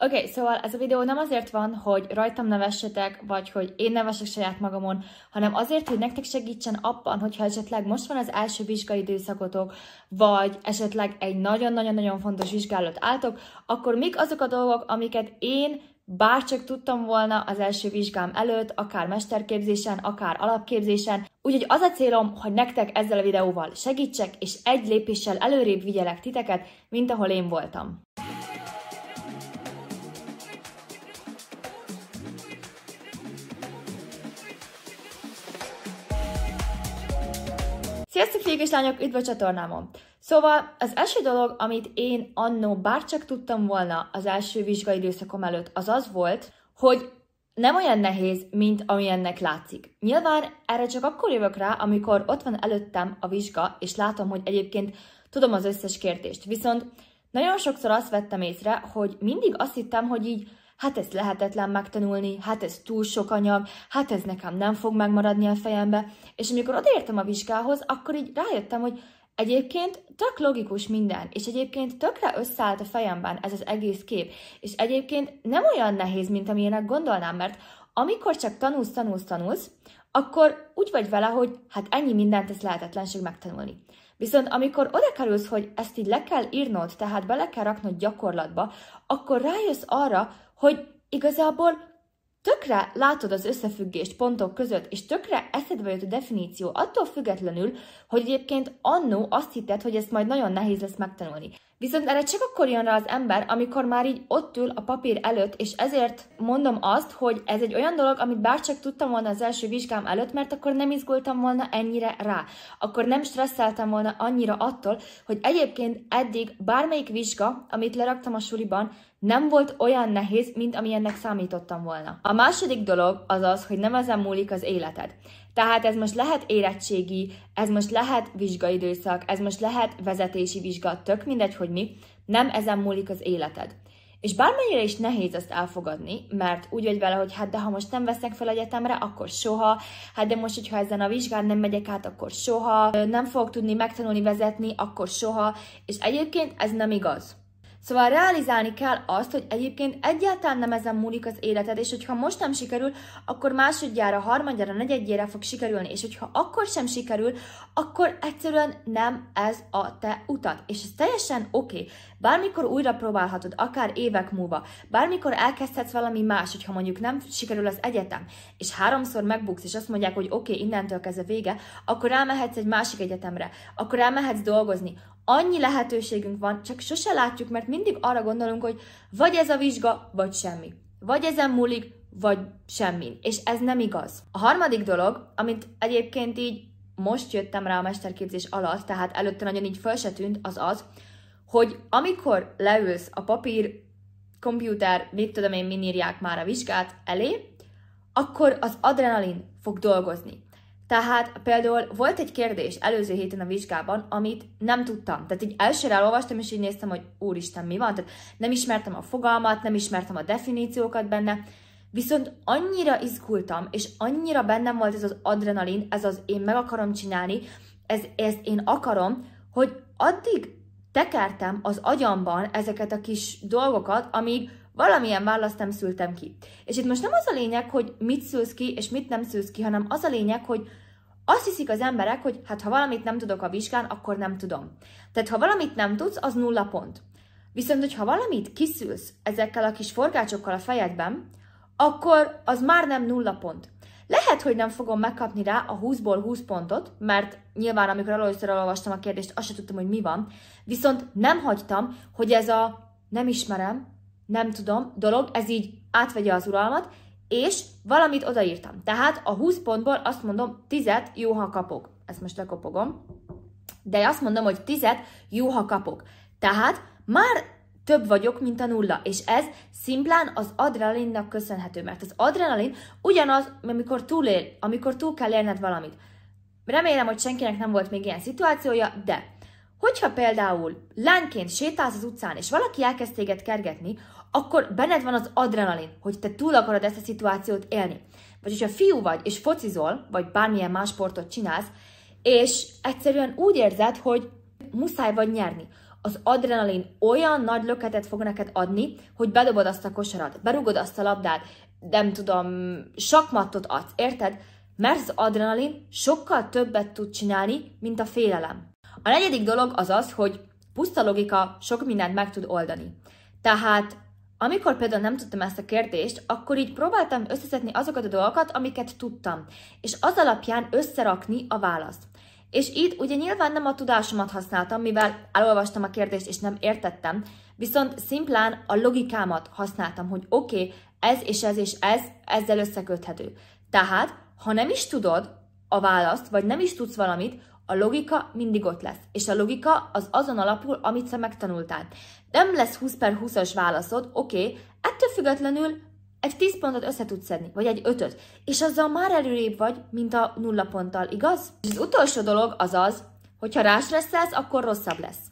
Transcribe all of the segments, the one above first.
Oké, okay, szóval ez a videó nem azért van, hogy rajtam nevessetek, vagy hogy én nevesek saját magamon, hanem azért, hogy nektek segítsen abban, hogyha esetleg most van az első vizsgai időszakotok, vagy esetleg egy nagyon-nagyon-nagyon fontos vizsgálat álltok, akkor mik azok a dolgok, amiket én bárcsak tudtam volna az első vizsgám előtt, akár mesterképzésen, akár alapképzésen. Úgyhogy az a célom, hogy nektek ezzel a videóval segítsek, és egy lépéssel előrébb vigyelek titeket, mint ahol én voltam. Sziasztok, fiúk és lányok, üdv a csatornámon! Szóval az első dolog, amit én annó bárcsak tudtam volna az első vizsgai időszakom előtt, az az volt, hogy nem olyan nehéz, mint amilyennek látszik. Nyilván erre csak akkor jövök rá, amikor ott van előttem a vizsga, és látom, hogy egyébként tudom az összes kérdést. Viszont nagyon sokszor azt vettem észre, hogy mindig azt hittem, hogy így hát ezt lehetetlen megtanulni, hát ez túl sok anyag, hát ez nekem nem fog megmaradni a fejembe, és amikor odaértem a vizsgához, akkor így rájöttem, hogy Egyébként tök logikus minden, és egyébként tökre összeállt a fejemben ez az egész kép, és egyébként nem olyan nehéz, mint amilyenek gondolnám, mert amikor csak tanulsz, tanulsz, tanulsz, akkor úgy vagy vele, hogy hát ennyi mindent ez lehetetlenség megtanulni. Viszont amikor oda kerülsz, hogy ezt így le kell írnod, tehát bele kell raknod gyakorlatba, akkor rájössz arra, hogy igazából tökre látod az összefüggést pontok között, és tökre eszedbe jött a definíció, attól függetlenül, hogy egyébként annó azt hitted, hogy ezt majd nagyon nehéz lesz megtanulni. Viszont erre csak akkor jön rá az ember, amikor már így ott ül a papír előtt, és ezért mondom azt, hogy ez egy olyan dolog, amit bárcsak tudtam volna az első vizsgám előtt, mert akkor nem izgultam volna ennyire rá. Akkor nem stresszeltem volna annyira attól, hogy egyébként eddig bármelyik vizsga, amit leraktam a suliban, nem volt olyan nehéz, mint amilyennek számítottam volna. A második dolog az az, hogy nem ezen múlik az életed. Tehát ez most lehet érettségi, ez most lehet vizsgaidőszak, ez most lehet vezetési vizsga, tök mindegy, hogy mi, nem ezen múlik az életed. És bármennyire is nehéz ezt elfogadni, mert úgy vagy vele, hogy hát de ha most nem vesznek fel egyetemre, akkor soha, hát de most, hogyha ezen a vizsgán nem megyek át, akkor soha, nem fogok tudni megtanulni vezetni, akkor soha, és egyébként ez nem igaz. Szóval realizálni kell azt, hogy egyébként egyáltalán nem ezen múlik az életed, és hogyha most nem sikerül, akkor másodjára, harmadjára, negyedjére fog sikerülni, és hogyha akkor sem sikerül, akkor egyszerűen nem ez a te utad. És ez teljesen oké. Okay. Bármikor újra próbálhatod, akár évek múlva, bármikor elkezdhetsz valami más, hogyha mondjuk nem sikerül az egyetem, és háromszor megbuksz, és azt mondják, hogy oké, okay, innentől kezdve vége, akkor elmehetsz egy másik egyetemre, akkor elmehetsz dolgozni, annyi lehetőségünk van, csak sose látjuk, mert mindig arra gondolunk, hogy vagy ez a vizsga, vagy semmi. Vagy ezen múlik, vagy semmi. És ez nem igaz. A harmadik dolog, amit egyébként így most jöttem rá a mesterképzés alatt, tehát előtte nagyon így föl se tűnt, az az, hogy amikor leülsz a papír, komputer, mit tudom én, min már a vizsgát elé, akkor az adrenalin fog dolgozni. Tehát például volt egy kérdés előző héten a vizsgában, amit nem tudtam. Tehát így elsőre elolvastam, és így néztem, hogy úristen, mi van? Tehát nem ismertem a fogalmat, nem ismertem a definíciókat benne, viszont annyira izgultam, és annyira bennem volt ez az adrenalin, ez az én meg akarom csinálni, ez, ez én akarom, hogy addig tekertem az agyamban ezeket a kis dolgokat, amíg valamilyen választ nem szültem ki. És itt most nem az a lényeg, hogy mit szülsz ki, és mit nem szülsz ki, hanem az a lényeg, hogy azt hiszik az emberek, hogy hát ha valamit nem tudok a vizsgán, akkor nem tudom. Tehát ha valamit nem tudsz, az nulla pont. Viszont, hogyha valamit kiszülsz ezekkel a kis forgácsokkal a fejedben, akkor az már nem nulla pont. Lehet, hogy nem fogom megkapni rá a 20-ból 20 pontot, mert nyilván amikor először elolvastam a kérdést, azt sem tudtam, hogy mi van, viszont nem hagytam, hogy ez a nem ismerem, nem tudom, dolog, ez így átvegye az uralmat, és valamit odaírtam. Tehát a 20 pontból azt mondom, 10 jó, ha kapok. Ezt most lekopogom. De azt mondom, hogy 10 jó, ha kapok. Tehát már több vagyok, mint a nulla. És ez szimplán az adrenalinnak köszönhető, mert az adrenalin ugyanaz, amikor túlél, amikor túl kell élned valamit. Remélem, hogy senkinek nem volt még ilyen szituációja, de Hogyha például lányként sétálsz az utcán, és valaki elkezd téged kergetni, akkor benned van az adrenalin, hogy te túl akarod ezt a szituációt élni. Vagy hogyha fiú vagy, és focizol, vagy bármilyen más sportot csinálsz, és egyszerűen úgy érzed, hogy muszáj vagy nyerni. Az adrenalin olyan nagy löketet fog neked adni, hogy bedobod azt a kosarat, berugod azt a labdát, nem tudom, sakmattot adsz, érted? Mert az adrenalin sokkal többet tud csinálni, mint a félelem. A negyedik dolog az az, hogy puszta logika sok mindent meg tud oldani. Tehát amikor például nem tudtam ezt a kérdést, akkor így próbáltam összeszedni azokat a dolgokat, amiket tudtam, és az alapján összerakni a választ. És itt ugye nyilván nem a tudásomat használtam, mivel elolvastam a kérdést és nem értettem, viszont szimplán a logikámat használtam, hogy oké, okay, ez és ez és ez ezzel összeköthető. Tehát, ha nem is tudod a választ, vagy nem is tudsz valamit, a logika mindig ott lesz, és a logika az azon alapul, amit te megtanultál. Nem lesz 20 per 20-as válaszod, oké, okay, ettől függetlenül egy 10 pontot össze tudsz szedni, vagy egy 5-öt, és azzal már előrébb vagy, mint a nulla ponttal, igaz? És az utolsó dolog az az, hogyha rástresszelsz, akkor rosszabb lesz.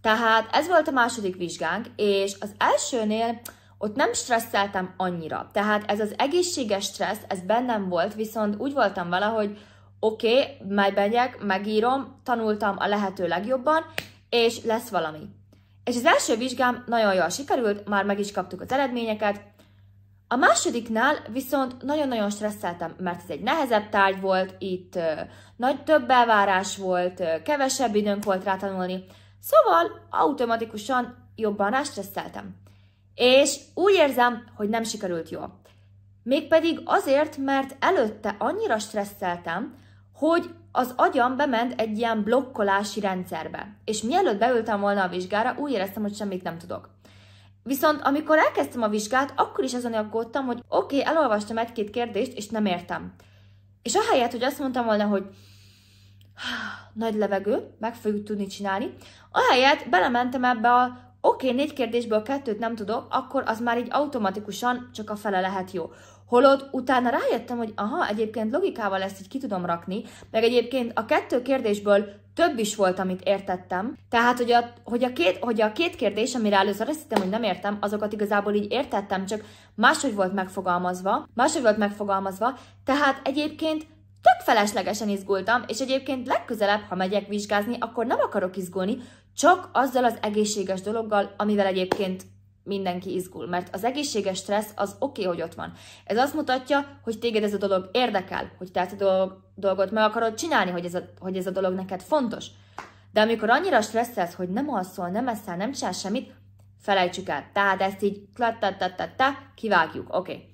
Tehát ez volt a második vizsgánk, és az elsőnél ott nem stresszeltem annyira. Tehát ez az egészséges stressz, ez bennem volt, viszont úgy voltam vele, hogy oké, okay, megmegyek, megírom, tanultam a lehető legjobban, és lesz valami. És az első vizsgám nagyon jól sikerült, már meg is kaptuk az eredményeket. A másodiknál viszont nagyon-nagyon stresszeltem, mert ez egy nehezebb tárgy volt, itt ö, nagy több elvárás volt, ö, kevesebb időnk volt rá tanulni, szóval automatikusan jobban rástresszeltem. És úgy érzem, hogy nem sikerült jól. Mégpedig azért, mert előtte annyira stresszeltem, hogy az agyam bement egy ilyen blokkolási rendszerbe. És mielőtt beültem volna a vizsgára, úgy éreztem, hogy semmit nem tudok. Viszont amikor elkezdtem a vizsgát, akkor is azon aggódtam, hogy oké, okay, elolvastam egy-két kérdést, és nem értem. És ahelyett, hogy azt mondtam volna, hogy nagy levegő, meg fogjuk tudni csinálni, ahelyett belementem ebbe a oké, okay, négy kérdésből kettőt nem tudok, akkor az már így automatikusan csak a fele lehet jó. Holott utána rájöttem, hogy aha, egyébként logikával ezt így ki tudom rakni, meg egyébként a kettő kérdésből több is volt, amit értettem. Tehát, hogy a, hogy a, két, hogy a két kérdés, amire először azt hittem, hogy nem értem, azokat igazából így értettem, csak máshogy volt megfogalmazva, máshogy volt megfogalmazva, tehát egyébként tök feleslegesen izgultam, és egyébként legközelebb, ha megyek vizsgázni, akkor nem akarok izgulni, csak azzal az egészséges dologgal, amivel egyébként mindenki izgul, mert az egészséges stressz az oké, okay, hogy ott van. Ez azt mutatja, hogy téged ez a dolog érdekel, hogy te ezt a dolog, dolgot meg akarod csinálni, hogy ez, a, hogy ez a dolog neked fontos. De amikor annyira stresszelsz, hogy nem alszol, nem eszel, nem csinál semmit, felejtsük el. Tehát ezt így ta ta kivágjuk, oké. Okay.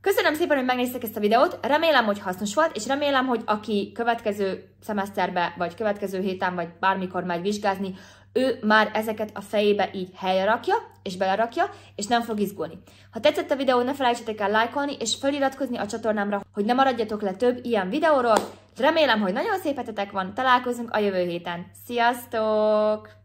Köszönöm szépen, hogy megnéztek ezt a videót, remélem, hogy hasznos volt, és remélem, hogy aki következő szemeszterbe, vagy következő héten, vagy bármikor megy vizsgázni, ő már ezeket a fejébe így helyre rakja, és belerakja, és nem fog izgulni. Ha tetszett a videó, ne felejtsetek el lájkolni, és feliratkozni a csatornámra, hogy ne maradjatok le több ilyen videóról. Remélem, hogy nagyon szép hetetek van, találkozunk a jövő héten. Sziasztok!